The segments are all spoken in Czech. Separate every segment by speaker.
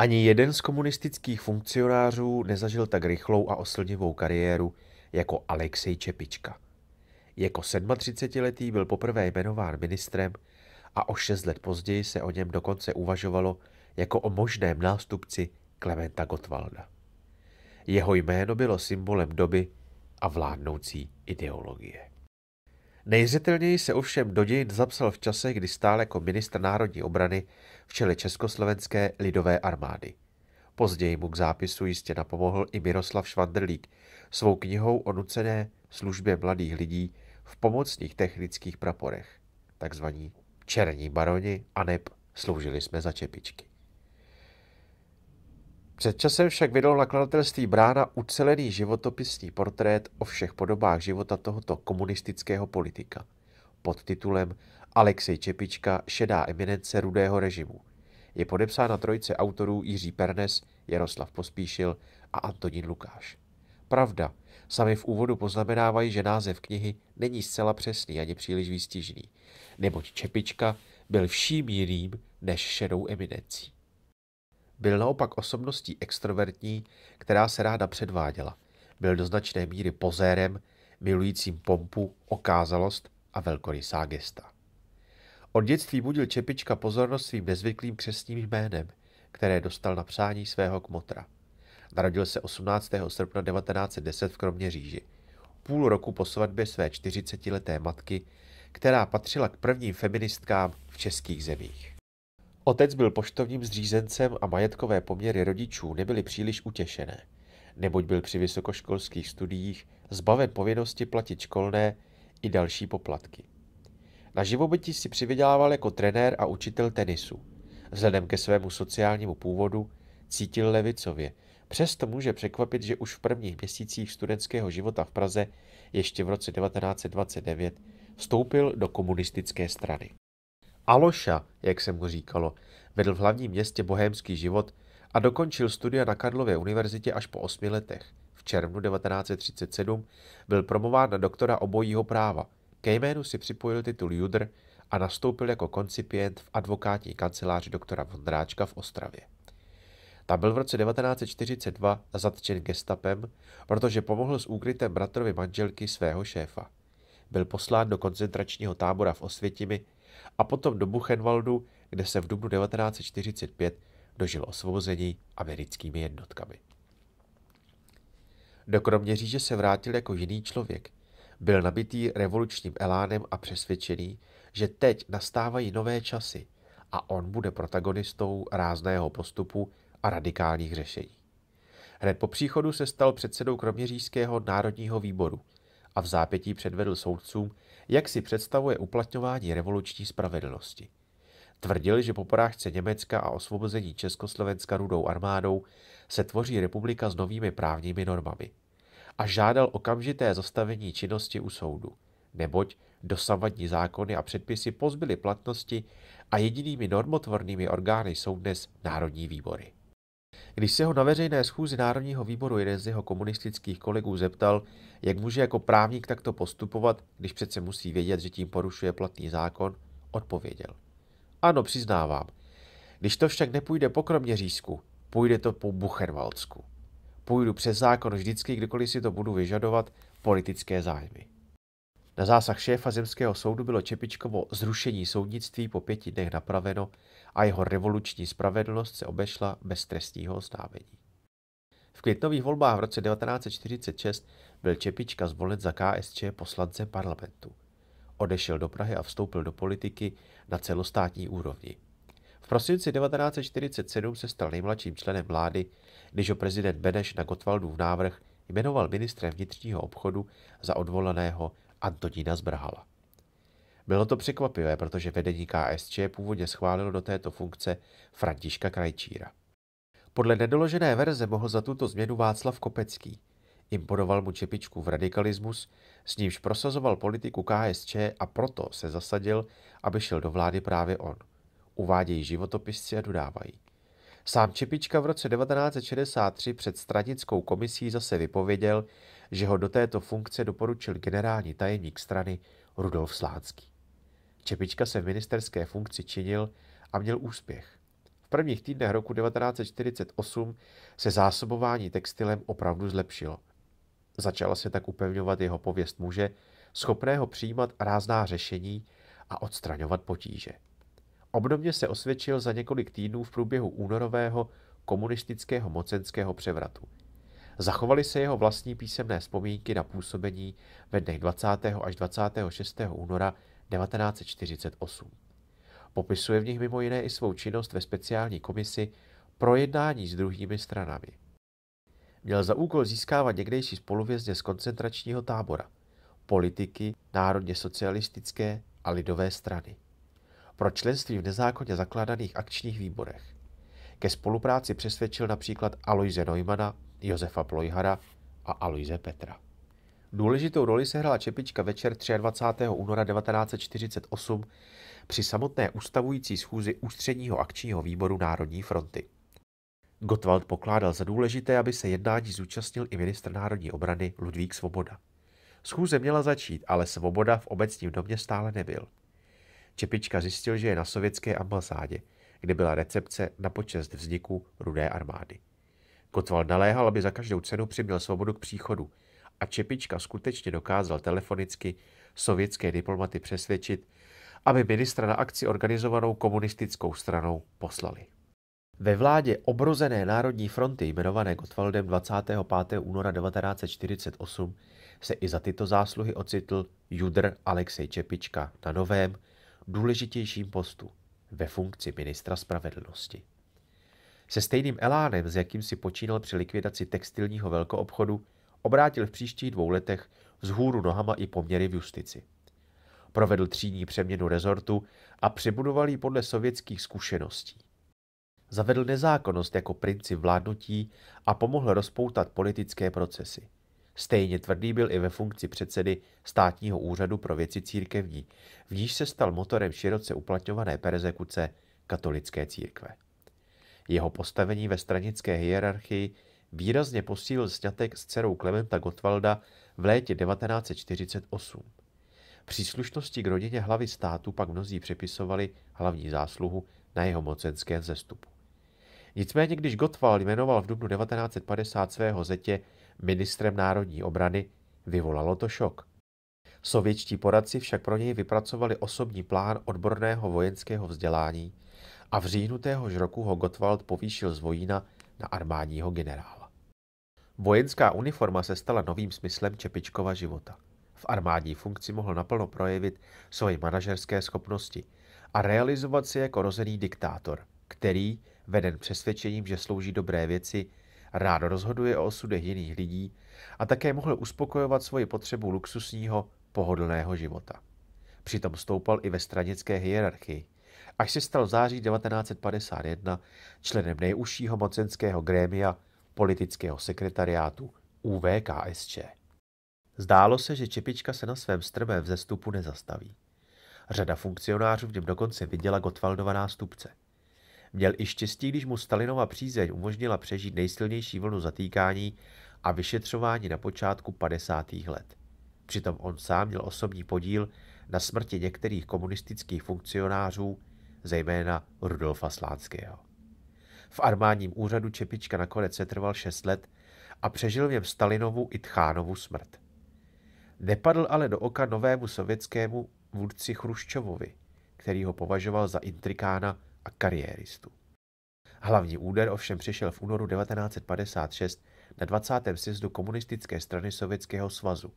Speaker 1: Ani jeden z komunistických funkcionářů nezažil tak rychlou a oslnivou kariéru jako Alexej Čepička. Jako 37-letý byl poprvé jmenován ministrem a o šest let později se o něm dokonce uvažovalo jako o možném nástupci Klementa Gottwalda. Jeho jméno bylo symbolem doby a vládnoucí ideologie. Nejzřetelněji se ovšem do dějin zapsal v čase, kdy stál jako ministr národní obrany v čele Československé lidové armády. Později mu k zápisu jistě napomohl i Miroslav Švandrlík svou knihou o nucené službě mladých lidí v pomocných technických praporech, takzvaní černí baroni a neb sloužili jsme za čepičky. Před časem však vydal nakladatelství Brána ucelený životopisní portrét o všech podobách života tohoto komunistického politika pod titulem Alexej Čepička, šedá eminence rudého režimu. Je podepsána trojice autorů Jiří Pernes, Jaroslav Pospíšil a Antonín Lukáš. Pravda, sami v úvodu poznamenávají, že název knihy není zcela přesný ani příliš výstižný, neboť Čepička byl vším jiným než šedou eminencí. Byl naopak osobností extrovertní, která se ráda předváděla. Byl do značné míry pozérem, milujícím pompu, okázalost a velkorysá gesta. Od dětství budil Čepička pozornost svým nezvyklým křesním jménem, které dostal na přání svého kmotra. Narodil se 18. srpna 1910 v Kroměříži, půl roku po svatbě své 40-leté matky, která patřila k prvním feministkám v českých zemích. Otec byl poštovním zřízencem a majetkové poměry rodičů nebyly příliš utěšené, neboť byl při vysokoškolských studiích zbaven povinnosti platit školné i další poplatky. Na živobytí si přivydělával jako trenér a učitel tenisu. Vzhledem ke svému sociálnímu původu cítil levicově, přesto může překvapit, že už v prvních měsících studentského života v Praze ještě v roce 1929 vstoupil do komunistické strany. Aloša, jak se mu říkalo, vedl v hlavním městě bohémský život a dokončil studia na Karlově univerzitě až po osmi letech. V červnu 1937 byl promován na doktora obojího práva. Ke jménu si připojil titul Judr a nastoupil jako koncipient v advokátní kanceláři doktora Vondráčka v Ostravě. Tam byl v roce 1942 zatčen gestapem, protože pomohl s úkrytem bratrovi manželky svého šéfa. Byl poslán do koncentračního tábora v Osvětimi, a potom do Buchenwaldu, kde se v dubnu 1945 dožil osvobození americkými jednotkami. Dokromě říže se vrátil jako jiný člověk. Byl nabitý revolučním elánem a přesvědčený, že teď nastávají nové časy a on bude protagonistou rázného postupu a radikálních řešení. Hned po příchodu se stal předsedou Kroměřížského národního výboru – a v zápětí předvedl soudcům, jak si představuje uplatňování revoluční spravedlnosti. Tvrdil, že po porážce Německa a osvobození Československa rudou armádou se tvoří republika s novými právními normami. A žádal okamžité zastavení činnosti u soudu, neboť dosavadní zákony a předpisy pozbyly platnosti a jedinými normotvornými orgány jsou dnes národní výbory. Když se ho na veřejné schůzi Národního výboru jeden z jeho komunistických kolegů zeptal, jak může jako právník takto postupovat, když přece musí vědět, že tím porušuje platný zákon, odpověděl. Ano, přiznávám. Když to však nepůjde po řízku, půjde to po Buchenwaldsku. Půjdu přes zákon vždycky, kdykoliv si to budu vyžadovat politické zájmy. Na zásah šéfa zemského soudu bylo Čepičkovo zrušení soudnictví po pěti dnech napraveno a jeho revoluční spravedlnost se obešla bez trestního oznámení. V květnových volbách v roce 1946 byl Čepička zvolen za KSČ poslance parlamentu. Odešel do Prahy a vstoupil do politiky na celostátní úrovni. V prosinci 1947 se stal nejmladším členem vlády, když ho prezident Beneš na Gotwaldův návrh jmenoval ministrem vnitřního obchodu za odvolaného Antonína Zbrhala. Bylo to překvapivé, protože vedení KSČ původně schválilo do této funkce Františka Krajčíra. Podle nedoložené verze mohl za tuto změnu Václav Kopecký. Imponoval mu čepičku v radikalismus, s nímž prosazoval politiku KSČ a proto se zasadil, aby šel do vlády právě on. Uvádějí životopisci a dodávají. Sám Čepička v roce 1963 před stranickou komisí zase vypověděl, že ho do této funkce doporučil generální tajemník strany Rudolf Slánský. Čepička se v ministerské funkci činil a měl úspěch. V prvních týdnech roku 1948 se zásobování textilem opravdu zlepšilo. Začala se tak upevňovat jeho pověst muže, schopného přijímat rázná řešení a odstraňovat potíže. Obdobně se osvědčil za několik týdnů v průběhu únorového komunistického mocenského převratu – Zachovaly se jeho vlastní písemné vzpomínky na působení ve dnech 20. až 26. února 1948. Popisuje v nich mimo jiné i svou činnost ve speciální komisi pro jednání s druhými stranami. Měl za úkol získávat někdejší spoluvězně z koncentračního tábora, politiky, národně socialistické a lidové strany. Pro členství v nezákonně zakládaných akčních výborech. Ke spolupráci přesvědčil například Aloise Neumana, Josefa Plojhara a Aloise Petra. Důležitou roli sehrala Čepička večer 23. února 1948 při samotné ustavující schůzi Ústředního akčního výboru Národní fronty. Gottwald pokládal za důležité, aby se jednání zúčastnil i ministr národní obrany Ludvík Svoboda. Schůze měla začít, ale Svoboda v obecním domě stále nebyl. Čepička zjistil, že je na sovětské ambasádě, kde byla recepce na počest vzniku Rudé armády. Kotval naléhal, aby za každou cenu přiměl svobodu k příchodu a Čepička skutečně dokázal telefonicky sovětské diplomaty přesvědčit, aby ministra na akci organizovanou komunistickou stranou poslali. Ve vládě obrozené Národní fronty jmenované Gottwaldem 25. února 1948 se i za tyto zásluhy ocitl Judr Alexej Čepička na novém, důležitějším postu ve funkci ministra spravedlnosti. Se stejným elánem, s jakým si počínal při likvidaci textilního velkoobchodu, obrátil v příštích dvou letech vzhůru nohama i poměry v justici. Provedl třídní přeměnu rezortu a přebudoval ji podle sovětských zkušeností. Zavedl nezákonnost jako princip vládnutí a pomohl rozpoutat politické procesy. Stejně tvrdý byl i ve funkci předsedy státního úřadu pro věci církevní, v níž se stal motorem široce uplatňované perzekuce katolické církve. Jeho postavení ve stranické hierarchii výrazně posílil sňatek s dcerou Klementa Gottwalda v létě 1948. Příslušnosti k rodině hlavy státu pak mnozí připisovali hlavní zásluhu na jeho mocenském zestupu. Nicméně, když Gottwald jmenoval v dubnu 1950 svého zetě ministrem národní obrany, vyvolalo to šok. Sovětští poradci však pro něj vypracovali osobní plán odborného vojenského vzdělání a v říjnu téhož roku ho Gottwald povýšil z vojína na armádního generála. Vojenská uniforma se stala novým smyslem Čepičkova života. V armádní funkci mohl naplno projevit svoje manažerské schopnosti a realizovat se jako rozený diktátor, který, veden přesvědčením, že slouží dobré věci, rád rozhoduje o osudech jiných lidí a také mohl uspokojovat svoji potřebu luxusního, pohodlného života. Přitom stoupal i ve stranické hierarchii – až se stal v září 1951 členem nejužšího mocenského grémia politického sekretariátu UVKSČ. Zdálo se, že Čepička se na svém strmém vzestupu nezastaví. Řada funkcionářů v něm dokonce viděla Gotwaldova nástupce. Měl i štěstí, když mu Stalinova přízeň umožnila přežít nejsilnější vlnu zatýkání a vyšetřování na počátku 50. let. Přitom on sám měl osobní podíl na smrti některých komunistických funkcionářů zejména Rudolfa Slánského. V armádním úřadu Čepička nakonec setrval 6 let a přežil v něm Stalinovu i Tchánovu smrt. Nepadl ale do oka novému sovětskému vůdci Chruščovovi, který ho považoval za intrikána a kariéristu. Hlavní úder ovšem přišel v únoru 1956 na 20. sjezdu komunistické strany Sovětského svazu,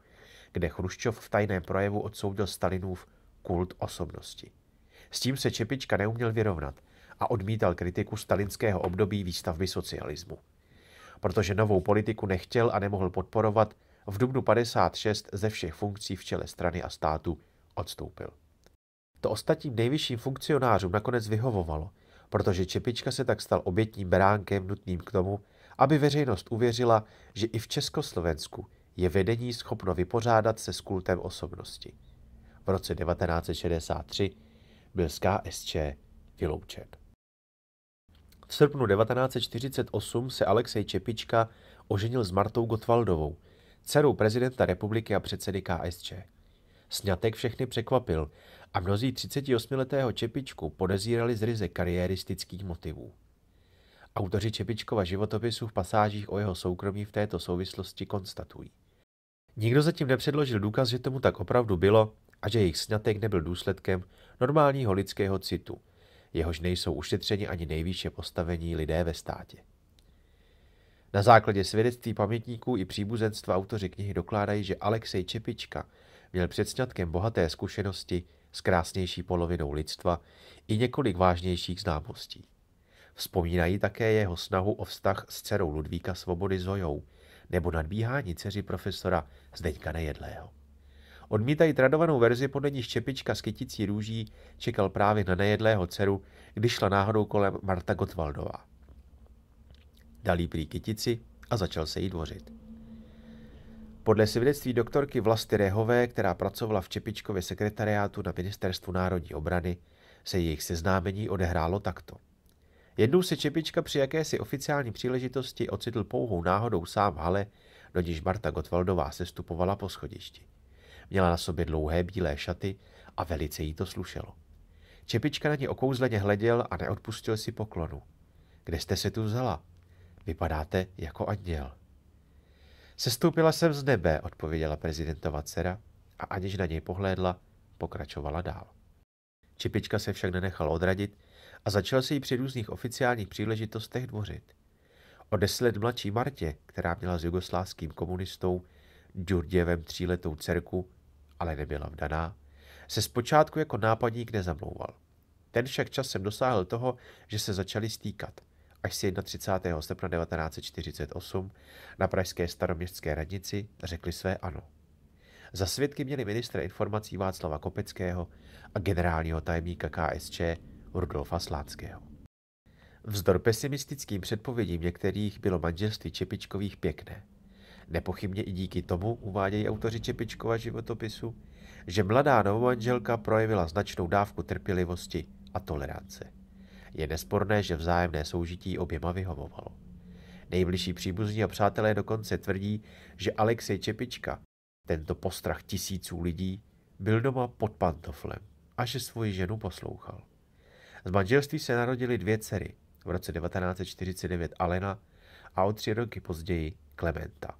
Speaker 1: kde Chruščov v tajném projevu odsoudil Stalinův kult osobnosti. S tím se Čepička neuměl vyrovnat a odmítal kritiku stalinského období výstavby socialismu. Protože novou politiku nechtěl a nemohl podporovat, v dubnu 56 ze všech funkcí v čele strany a státu odstoupil. To ostatním nejvyšším funkcionářům nakonec vyhovovalo, protože Čepička se tak stal obětním beránkem nutným k tomu, aby veřejnost uvěřila, že i v Československu je vedení schopno vypořádat se s kultem osobnosti. V roce 1963 byl z KSČ vyloučen. V srpnu 1948 se Alexej Čepička oženil s Martou Gotvaldovou, dcerou prezidenta republiky a předsedy KSČ. Snětek všechny překvapil a mnozí 38-letého Čepičku podezírali z ryze kariéristických motivů. Autoři Čepičkova životopisu v pasážích o jeho soukromí v této souvislosti konstatují. Nikdo zatím nepředložil důkaz, že tomu tak opravdu bylo a že jejich snatek nebyl důsledkem normálního lidského citu, jehož nejsou ušetřeni ani nejvýše postavení lidé ve státě. Na základě svědectví pamětníků i příbuzenstva autoři knihy dokládají, že Alexej Čepička měl před snadkem bohaté zkušenosti s krásnější polovinou lidstva i několik vážnějších známostí. Vzpomínají také jeho snahu o vztah s dcerou Ludvíka Svobody Zojou nebo nadbíhání dceři profesora Zdeňka Nejedlého. Odmítají tradovanou verzi, podle níž čepička s kyticí růží čekal právě na nejedlého dceru, když šla náhodou kolem Marta Gotwaldová. Dal jí prý kytici a začal se jí dvořit. Podle svědectví doktorky Vlasty Rehové, která pracovala v Čepičkově sekretariátu na Ministerstvu národní obrany, se jejich seznámení odehrálo takto. Jednou se Čepička při jakési oficiální příležitosti ocitl pouhou náhodou sám v hale, do níž Marta Gotwaldová sestupovala po schodišti. Měla na sobě dlouhé bílé šaty a velice jí to slušelo. Čepička na ně okouzleně hleděl a neodpustil si poklonu. Kde jste se tu vzala? Vypadáte jako anděl. Sestoupila jsem z nebe, odpověděla prezidentova dcera a aniž na něj pohlédla, pokračovala dál. Čepička se však nenechal odradit a začal se jí při různých oficiálních příležitostech dvořit. O deset let mladší Martě, která měla s jugoslávským komunistou Džurděvem tříletou dcerku, ale nebyla vdaná, se zpočátku jako nápadník nezamlouval. Ten však časem dosáhl toho, že se začali stýkat. Až si 31. srpna 1948 na pražské staroměstské radnici řekli své ano. Za svědky měli ministra informací Václava Kopeckého a generálního tajemníka KSČ Rudolfa Sláckého. Vzdor pesimistickým předpovědím některých bylo manželství Čepičkových pěkné. Nepochybně i díky tomu uvádějí autoři Čepičkova životopisu, že mladá novomanželka projevila značnou dávku trpělivosti a tolerance. Je nesporné, že vzájemné soužití oběma vyhovovalo. Nejbližší příbuzní a přátelé dokonce tvrdí, že Alexej Čepička, tento postrach tisíců lidí, byl doma pod pantoflem a že svoji ženu poslouchal. Z manželství se narodili dvě dcery, v roce 1949 Alena a o tři roky později Klementa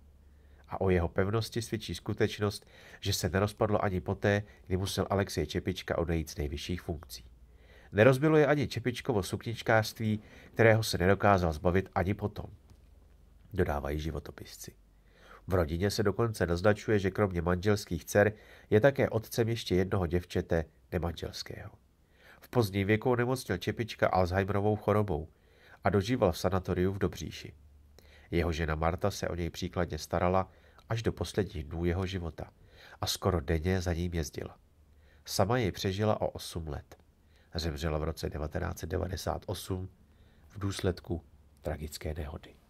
Speaker 1: a o jeho pevnosti svědčí skutečnost, že se nerozpadlo ani poté, kdy musel Alexej Čepička odejít z nejvyšších funkcí. Nerozbilo je ani Čepičkovo sukničkářství, kterého se nedokázal zbavit ani potom, dodávají životopisci. V rodině se dokonce naznačuje, že kromě manželských dcer je také otcem ještě jednoho děvčete nemanželského. V pozdním věku onemocnil Čepička Alzheimerovou chorobou a dožíval v sanatoriu v Dobříši. Jeho žena Marta se o něj příkladně starala až do posledních dnů jeho života a skoro denně za ním jezdila. Sama jej přežila o 8 let. Zemřela v roce 1998 v důsledku tragické nehody.